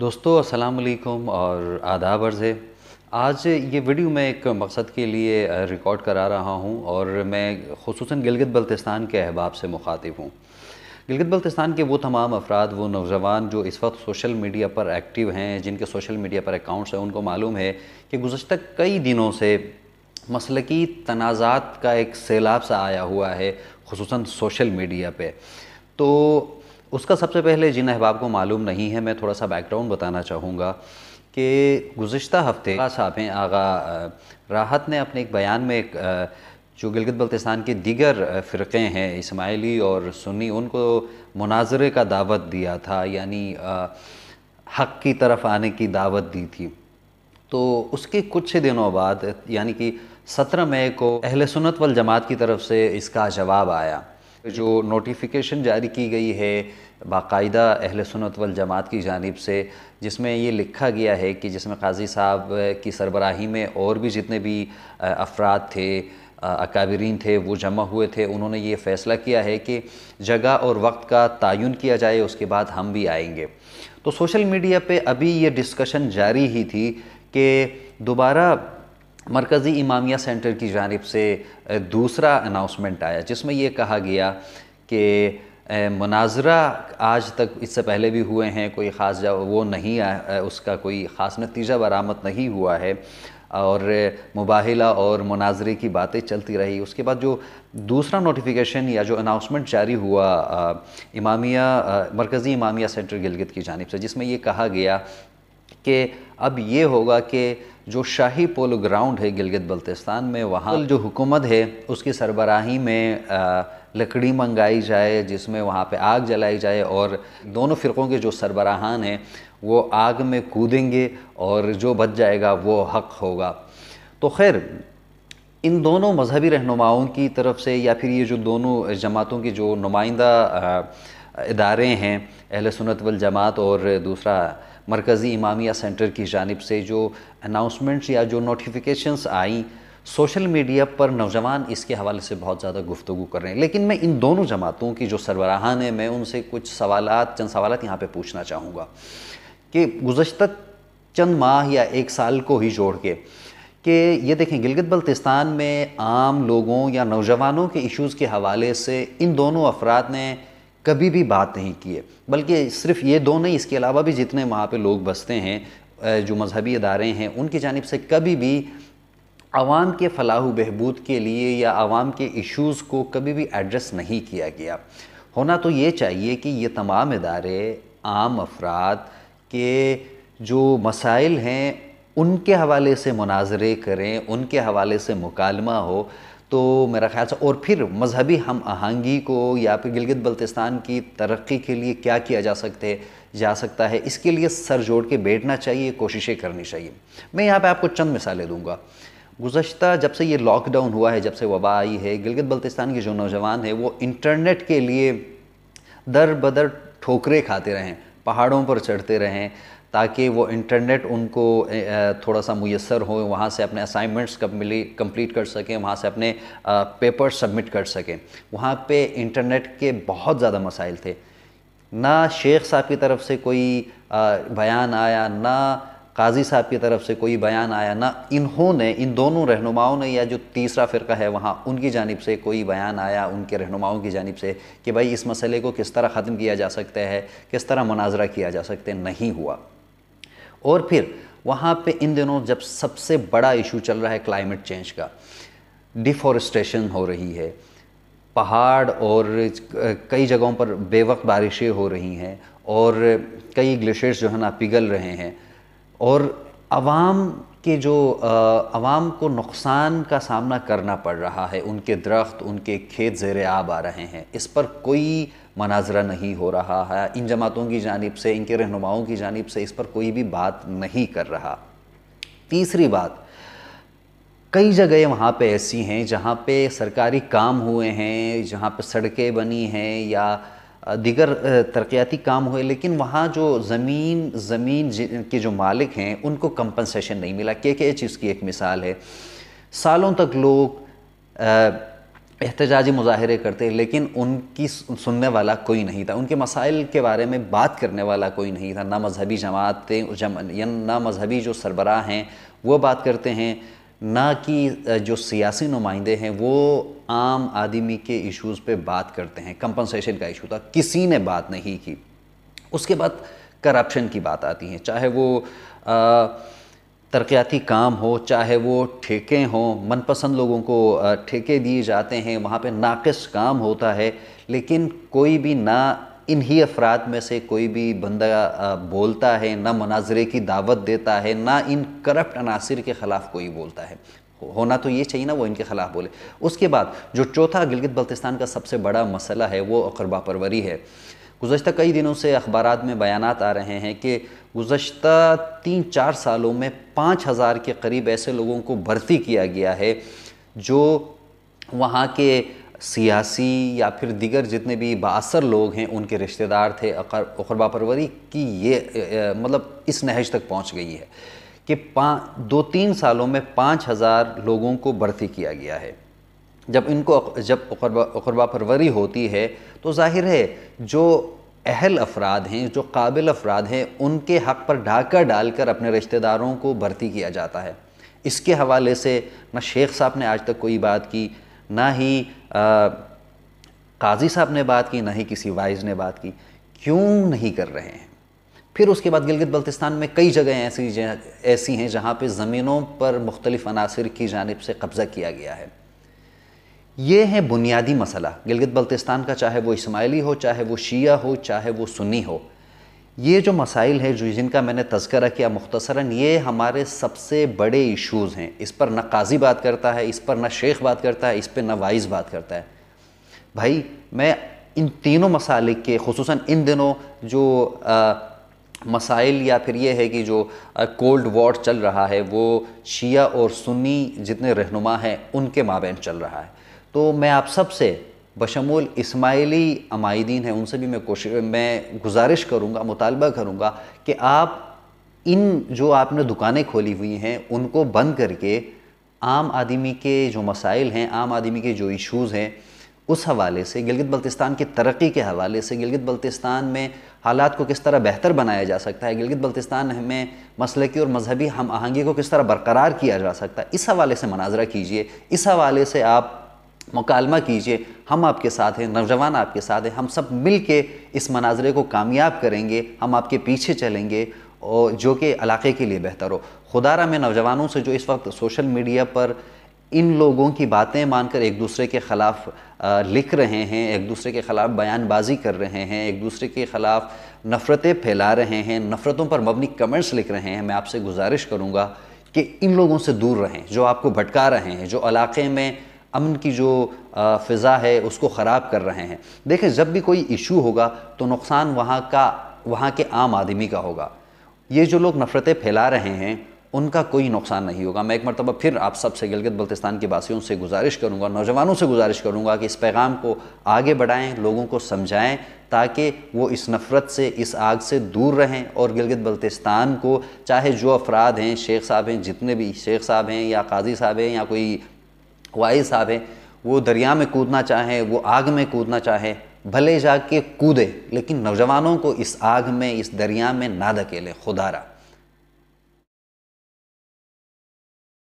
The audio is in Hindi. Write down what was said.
दोस्तों अस्सलाम वालेकुम और आदाब अर्ज़ है आज ये वीडियो मैं एक मकसद के लिए रिकॉर्ड करा रहा हूँ और मैं खसूस गिलगित बल्तिस्तान के अहबाब से मुखातिब हूँ गिलगित बल्तिस्तान के वो तमाम अफराद वो नौजवान जो इस वक्त सोशल मीडिया पर एक्टिव हैं जिनके सोशल मीडिया पर अकाउंट्स हैं उनको मालूम है कि गुजशत कई दिनों से मसलकी तनाज़ात का एक सैलाब सा आया हुआ है खसूस सोशल मीडिया पर तो उसका सबसे पहले जिन अहबाब को मालूम नहीं है मैं थोड़ा सा बैकग्राउंड बताना चाहूँगा कि गुज्त हफ्ते साहब हैं आगा राहत ने अपने एक बयान में एक जो गिलगित बल्तिस्तान के दीगर फ़िरक़े हैं इसमाइली और सुन्नी उनको मुनाजरे का दावत दिया था यानी हक़ की तरफ आने की दावत दी थी तो उसके कुछ दिनों बाद यानी कि सत्रह मई को अहल सुनत वल जमात की तरफ से इसका जवाब आया जो नोटिफिकेशन जारी की गई है बाकायदा अहल सुनत वल जमात की जानब से जिसमें ये लिखा गया है कि जिसमें काजी साहब की सरबराही में और भी जितने भी अफराद थे अकाबरीन थे वो जमा हुए थे उन्होंने ये फ़ैसला किया है कि जगह और वक्त का तयन किया जाए उसके बाद हम भी आएंगे तो सोशल मीडिया पे अभी ये डिस्कशन जारी ही थी कि दोबारा मरकज़ी इमामिया सेंटर की जानब से दूसरा अनाउंसमेंट आया जिसमें यह कहा गया कि मनाजरा आज तक इससे पहले भी हुए हैं कोई ख़ास वो नहीं आ, उसका कोई ख़ास नतीजा बरामद नहीं हुआ है और मुबाहला और मनाजरे की बातें चलती रही उसके बाद जो दूसरा नोटिफिकेशन या जो अनाउंसमेंट जारी हुआ इमामिया मरकज़ी इमामिया सेंटर गिलगित की जानब से जिसमें यह कहा गया कि अब ये होगा कि जो शाही पोलो ग्राउंड है गिलगित बल्तिस्तान में वहाँ जो हुकूमत है उसकी सरबराही में लकड़ी मंगाई जाए जिसमें वहाँ पे आग जलाई जाए और दोनों फ़िरक़ों के जो सरबराहान हैं वो आग में कूदेंगे और जो बच जाएगा वो हक होगा तो खैर इन दोनों मजहबी रहनुमाओं की तरफ से या फिर ये जो दोनों जमातों की जो नुमाइंदा इदारे हैं अहल सुनत वल जमात और दूसरा मरकज़ी इमामिया सेंटर की जानब से जो अनाउंसमेंट्स या जो नोटिफिकेशंस आई सोशल मीडिया पर नौजवान इसके हवाले से बहुत ज़्यादा गुफ्तु कर रहे हैं लेकिन मैं इन दोनों जमातों की जो सरबराहान है मैं उनसे कुछ सवाल चंद सवाल यहाँ पर पूछना चाहूँगा कि गुज्त चंद माह या एक साल को ही जोड़ के कि ये देखें गिलगित बल्तिस्तान में आम लोगों या नौजवानों के इश्यूज़ के हवाले से इन दोनों अफराद ने कभी भी बात नहीं की है बल्कि सिर्फ ये दो नहीं इसके अलावा भी जितने वहाँ पे लोग बसते हैं जो मजहबी इदारे हैं उनकी जानब से कभी भी आवाम के फलाह बहबूद के लिए या आवाम के इशूज़ को कभी भी एड्रेस नहीं किया गया होना तो ये चाहिए कि ये तमाम इदारे आम अफराद के जो मसाइल हैं उनके हवाले से मुनाजरे करें उनके हवाले से मुकालमा हो तो मेरा ख्याल से और फिर मजहबी हम आहंगी को या फिर गिलगित बल्तिस्तान की तरक्की के लिए क्या किया जा सकते जा सकता है इसके लिए सर जोड़ के बैठना चाहिए कोशिशें करनी चाहिए मैं यहाँ पर आपको चंद मिसालें दूँगा गुज्त जब से ये लॉकडाउन हुआ है जब से वबा आई है गिलगित बल्तिस्तान के जो नौजवान हैं वो इंटरनेट के लिए दर बदर ठोकरें खाते रहें पहाड़ों पर चढ़ते रहें ताकि वो इंटरनेट उनको थोड़ा सा मैसर हो वहाँ से अपने असाइनमेंट्स कंप्लीट कर सकें वहाँ से अपने पेपर सबमिट कर सकें वहाँ पे इंटरनेट के बहुत ज़्यादा मसाइल थे ना शेख साहब की तरफ से कोई बयान आया ना काजी साहब की तरफ से कोई बयान आया ना इन्होंने इन दोनों रहनुमाओं ने या जो तीसरा फ़िरका है वहाँ उनकी जानब से कोई बयान आया उनके रहनुमाओं की जानब से कि भाई इस मसले को किस तरह ख़त्म किया जा सकता है किस तरह मनाजरा किया जा सकता नहीं हुआ और फिर वहाँ पे इन दिनों जब सबसे बड़ा इशू चल रहा है क्लाइमेट चेंज का डिफॉरेस्टेशन हो रही है पहाड़ और कई जगहों पर बेवक बारिशें हो रही हैं और कई ग्लेशियर्स जो है ना पिघल रहे हैं और आवाम कि जो आवाम को नुकसान का सामना करना पड़ रहा है उनके दरख्त उनके खेत जेर आब आ रहे हैं इस पर कोई मनाजरा नहीं हो रहा है इन जमातों की जानब से इनके रहनुमाओं की जानब से इस पर कोई भी बात नहीं कर रहा तीसरी बात कई जगह वहाँ पे ऐसी हैं जहाँ पे सरकारी काम हुए हैं जहाँ पे सड़कें बनी हैं या दीगर तरक्याती काम हुए लेकिन वहाँ जो ज़मीन ज़मीन के जो मालिक हैं उनको कंपनसेशन नहीं मिला के के एच इसकी एक मिसाल है सालों तक लोग एहतजाजी मुजाहरे करते लेकिन उनकी सुनने वाला कोई नहीं था उनके मसाइल के बारे में बात करने वाला कोई नहीं था ना मजहबी जमातें जम ना मजहबी जो सरबराह हैं वो बात करते हैं ना कि जो सियासी नुमाइंदे हैं वो आम आदमी के इश्यूज़ पे बात करते हैं कंपनसेशन का इशू था किसी ने बात नहीं की उसके बाद करप्शन की बात आती है चाहे वो तरक्याती काम हो चाहे वो ठेके हों मनपसंद लोगों को ठेके दिए जाते हैं वहाँ पे नाकस काम होता है लेकिन कोई भी ना इन ही अफराद में से कोई भी बंदा बोलता है ना मनाजरे की दावत देता है ना इन करप्ट अनासर के ख़िलाफ़ कोई बोलता है होना तो ये चाहिए ना वो इनके ख़िलाफ़ बोले उसके बाद जो चौथा गिलगित बल्तिस्तान का सबसे बड़ा मसला है वो अकरबा परवरी है गुज्त कई दिनों से अखबार में बयान आ रहे हैं कि गुज्त तीन चार सालों में पाँच हज़ार के करीब ऐसे लोगों को भर्ती किया गया है जो वहाँ के सियासी या फिर दीगर जितने भी बासर लोग हैं उनके रिश्तेदार थे अकरबा परवरी की ये मतलब इस नहज तक पहुंच गई है कि पाँच दो तीन सालों में पाँच हज़ार लोगों को भर्ती किया गया है जब इनको जब अकरबा परवरी होती है तो जाहिर है जो अहल अफराद हैं जो काबिल अफराद हैं उनके हक़ पर ढाका डालकर अपने रिश्तेदारों को भर्ती किया जाता है इसके हवाले से न शेख साहब ने आज तक कोई बात की ना ही काजी साहब ने बात की ना ही किसी वाइज ने बात की क्यों नहीं कर रहे हैं फिर उसके बाद गिलगित बल्तिस्तान में कई जगह ऐसी ऐसी हैं जहाँ पे ज़मीनों पर मुख्तलिफ अनासर की जानब से कब्ज़ा किया गया है ये है बुनियादी मसला गिलगित बल्तिस्तान का चाहे वो इस्माइली हो चाहे वो शिया हो चाहे वो सुन्नी हो ये जो मसाइल है जो जिनका मैंने तस्करा किया मुख्तसरा ये हमारे सबसे बड़े इश्यूज़ हैं इस पर ना काजी बात करता है इस पर ना शेख बात करता है इस पर ना वाइज बात करता है भाई मैं इन तीनों मसालिक के खसूस इन दिनों जो आ, मसाइल या फिर ये है कि जो कोल्ड वॉर चल रहा है वो शिया और सुन्नी जितने रहनुमा हैं उनके माबेन चल रहा है तो मैं आप सबसे बशमूल इसमाइली अमाइदीन हैं उनसे भी मैं कोशिश मैं गुजारिश करूँगा मुतालबा करूँगा कि आप इन जो आपने दुकानें खोली हुई हैं उनको बंद करके आम आदमी के जो मसाइल हैं आम आदमी के जो इशूज़ हैं उस हवाले से गिलगित बल्तिस्तान की तरक्की के हवाले से गिलगित बल्तिस्तान में हालात को किस तरह बेहतर बनाया जा सकता है गिलगित बल्तिस्तान में मसल की और मजहबी हम आहंगी को किस तरह बरकरार किया जा सकता है इस हवाले से मनाजरा कीजिए इस हवाले से आप मुकालमा कीजिए हम आपके साथ हैं नौजवान आपके साथ हैं हम सब मिल के इस मनाजरे को कामयाब करेंगे हम आपके पीछे चलेंगे और जो कि इलाके के लिए बेहतर हो खुदारा मैं नौजवानों से जो इस वक्त सोशल मीडिया पर इन लोगों की बातें मानकर एक दूसरे के ख़िलाफ़ लिख रहे हैं एक दूसरे के ख़िलाफ़ बयानबाजी कर रहे हैं एक दूसरे के ख़िलाफ़ नफ़रतें फैला रहे हैं नफ़रतों पर मबनी कमेंट्स लिख रहे हैं मैं आपसे गुजारिश करूँगा कि इन लोगों से दूर रहें जो आपको भटका रहे हैं जो इलाके में अमन की जो फ़िज़ा है उसको ख़राब कर रहे हैं देखें जब भी कोई इशू होगा तो नुकसान वहाँ का वहाँ के आम आदमी का होगा ये जो लोग नफ़रतें फैला रहे हैं उनका कोई नुकसान नहीं होगा मैं एक मरतबा फिर आप सब से गिलगित बल्तिस्तान के वासियों से गुजारिश करूँगा नौजवानों से गुजारिश करूँगा कि इस पैगाम को आगे बढ़ाएँ लोगों को समझाएँ ताकि वो इस नफ़रत से इस आग से दूर रहें और गिलगित बल्तिस्तान को चाहे जो अफराद हैं शेख साहब हैं जितने भी शेख साहब हैं या काजी साहब हैं या कोई वाई साहब हैं वो दरिया में कूदना चाहें वो आग में कूदना चाहें भले जाके कूदे लेकिन नौजवानों को इस आग में इस दरिया में ना धकेले खुदारा